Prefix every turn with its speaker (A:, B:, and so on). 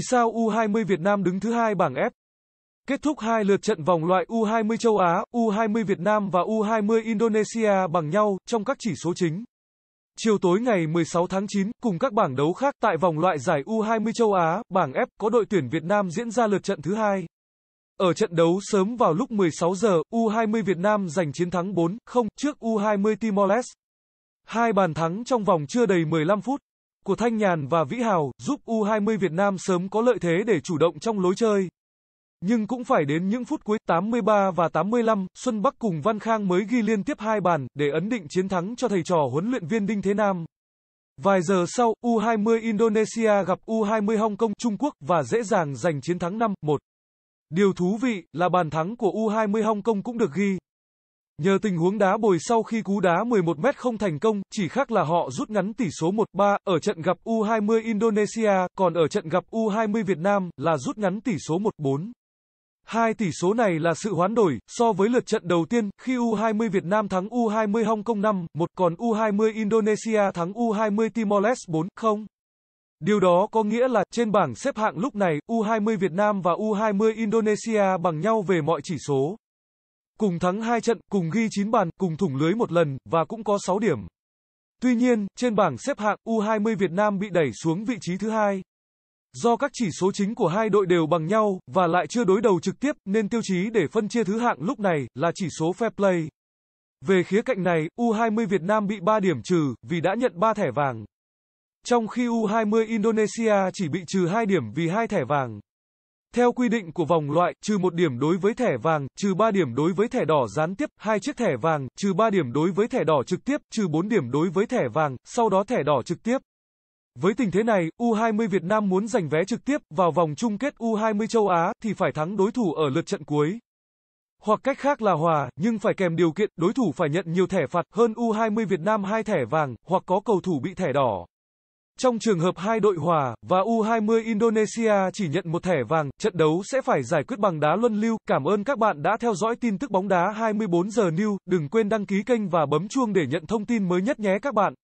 A: Vì sao U20 Việt Nam đứng thứ hai bảng F? Kết thúc hai lượt trận vòng loại U20 châu Á, U20 Việt Nam và U20 Indonesia bằng nhau trong các chỉ số chính. Chiều tối ngày 16 tháng 9, cùng các bảng đấu khác tại vòng loại giải U20 châu Á, bảng F có đội tuyển Việt Nam diễn ra lượt trận thứ hai. Ở trận đấu sớm vào lúc 16 giờ, U20 Việt Nam giành chiến thắng 4-0 trước U20 Timor Leste. Hai bàn thắng trong vòng chưa đầy 15 phút của Thanh Nhàn và Vĩ Hào giúp U20 Việt Nam sớm có lợi thế để chủ động trong lối chơi. Nhưng cũng phải đến những phút cuối 83 và 85, Xuân Bắc cùng Văn Khang mới ghi liên tiếp hai bàn để ấn định chiến thắng cho thầy trò huấn luyện viên Đinh Thế Nam. Vài giờ sau, U20 Indonesia gặp U20 Hong Kong Trung Quốc và dễ dàng giành chiến thắng 5-1. Điều thú vị là bàn thắng của U20 Hong Kong cũng được ghi Nhờ tình huống đá bồi sau khi cú đá 11m không thành công, chỉ khác là họ rút ngắn tỷ số 1-3 ở trận gặp U20 Indonesia, còn ở trận gặp U20 Việt Nam là rút ngắn tỷ số 1-4. Hai tỷ số này là sự hoán đổi so với lượt trận đầu tiên khi U20 Việt Nam thắng U20 Hong Kong 5-1 còn U20 Indonesia thắng U20 Timor Leste 4-0. Điều đó có nghĩa là trên bảng xếp hạng lúc này U20 Việt Nam và U20 Indonesia bằng nhau về mọi chỉ số cùng thắng 2 trận, cùng ghi 9 bàn, cùng thủng lưới một lần, và cũng có 6 điểm. Tuy nhiên, trên bảng xếp hạng U20 Việt Nam bị đẩy xuống vị trí thứ hai. Do các chỉ số chính của hai đội đều bằng nhau, và lại chưa đối đầu trực tiếp, nên tiêu chí để phân chia thứ hạng lúc này là chỉ số fair play. Về khía cạnh này, U20 Việt Nam bị 3 điểm trừ, vì đã nhận 3 thẻ vàng. Trong khi U20 Indonesia chỉ bị trừ 2 điểm vì hai thẻ vàng. Theo quy định của vòng loại, trừ một điểm đối với thẻ vàng, trừ 3 điểm đối với thẻ đỏ gián tiếp, hai chiếc thẻ vàng, trừ 3 điểm đối với thẻ đỏ trực tiếp, trừ 4 điểm đối với thẻ vàng, sau đó thẻ đỏ trực tiếp. Với tình thế này, U20 Việt Nam muốn giành vé trực tiếp vào vòng chung kết U20 châu Á thì phải thắng đối thủ ở lượt trận cuối. Hoặc cách khác là hòa, nhưng phải kèm điều kiện đối thủ phải nhận nhiều thẻ phạt hơn U20 Việt Nam hai thẻ vàng, hoặc có cầu thủ bị thẻ đỏ. Trong trường hợp hai đội hòa và U20 Indonesia chỉ nhận một thẻ vàng, trận đấu sẽ phải giải quyết bằng đá luân lưu. Cảm ơn các bạn đã theo dõi tin tức bóng đá 24 giờ new. Đừng quên đăng ký kênh và bấm chuông để nhận thông tin mới nhất nhé các bạn.